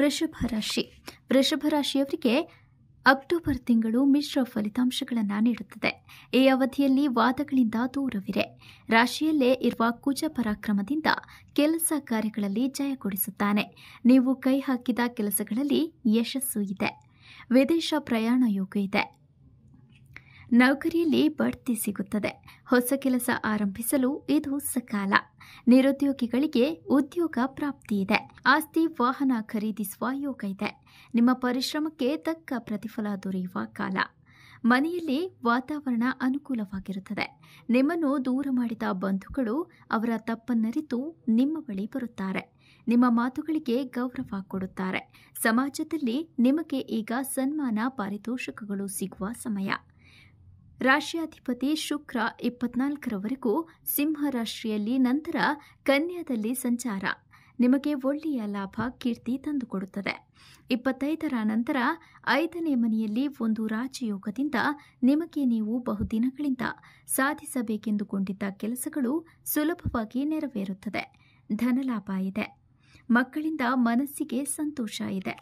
ವೃಷಭ ರಾಶಿ ವೃಷಭ ರಾಶಿಯವರಿಗೆ ಅಕ್ಟೋಬರ್ ತಿಂಗಳು ಮಿಶ್ರ ಫಲಿತಾಂಶಗಳನ್ನು ನೀಡುತ್ತದೆ ಈ ಅವಧಿಯಲ್ಲಿ ವಾದಗಳಿಂದ ದೂರವಿರೆ ರಾಶಿಯಲ್ಲೇ ಇರುವ ಕುಜ ಪರಾಕ್ರಮದಿಂದ ಕೆಲಸ ಕಾರ್ಯಗಳಲ್ಲಿ ಜಯಗೊಳಿಸುತ್ತಾನೆ ನೀವು ಕೈ ಹಾಕಿದ ಕೆಲಸಗಳಲ್ಲಿ ಯಶಸ್ಸು ಇದೆ ವಿದೇಶ ಪ್ರಯಾಣ ಯೋಗ ಇದೆ ನೌಕರಿಯಲ್ಲಿ ಬಡ್ತಿ ಸಿಗುತ್ತದೆ ಹೊಸ ಕೆಲಸ ಆರಂಭಿಸಲು ಇದು ಸಕಾಲ ನಿರುದ್ಯೋಗಿಗಳಿಗೆ ಉದ್ಯೋಗ ಪ್ರಾಪ್ತಿ ಇದೆ ಆಸ್ತಿ ವಾಹನ ಖರೀದಿಸುವ ಯೋಗ ಇದೆ ನಿಮ್ಮ ಪರಿಶ್ರಮಕ್ಕೆ ತಕ್ಕ ಪ್ರತಿಫಲ ದೊರೆಯುವ ಕಾಲ ಮನೆಯಲ್ಲಿ ವಾತಾವರಣ ಅನುಕೂಲವಾಗಿರುತ್ತದೆ ನಿಮ್ಮನ್ನು ದೂರ ಮಾಡಿದ ಬಂಧುಗಳು ಅವರ ತಪ್ಪನ್ನರಿತು ನಿಮ್ಮ ಬಳಿ ಬರುತ್ತಾರೆ ನಿಮ್ಮ ಮಾತುಗಳಿಗೆ ಗೌರವ ಕೊಡುತ್ತಾರೆ ಸಮಾಜದಲ್ಲಿ ನಿಮಗೆ ಈಗ ಸನ್ಮಾನ ಪಾರಿತೋಷಕಗಳು ಸಿಗುವ ಸಮಯ ರಾಶಿಯಾಧಿಪತಿ ಶುಕ್ರ ಇಪ್ಪತ್ನಾಲ್ಕರವರೆಗೂ ಸಿಂಹ ರಾಶಿಯಲ್ಲಿ ನಂತರ ಕನ್ಯಾದಲ್ಲಿ ಸಂಚಾರ ನಿಮಗೆ ಒಳ್ಳೆಯ ಲಾಭ ಕೀರ್ತಿ ತಂದುಕೊಡುತ್ತದೆ ಇಪ್ಪತ್ತೈದರ ನಂತರ ಐದನೇ ಮನೆಯಲ್ಲಿ ಒಂದು ರಾಜಯೋಗದಿಂದ ನಿಮಗೆ ನೀವು ಬಹುದಿನಗಳಿಂದ ಸಾಧಿಸಬೇಕೆಂದುಕೊಂಡಿದ್ದ ಕೆಲಸಗಳು ಸುಲಭವಾಗಿ ನೆರವೇರುತ್ತದೆ ಧನಲಾಭ ಇದೆ ಮಕ್ಕಳಿಂದ ಮನಸ್ಸಿಗೆ ಸಂತೋಷ ಇದೆ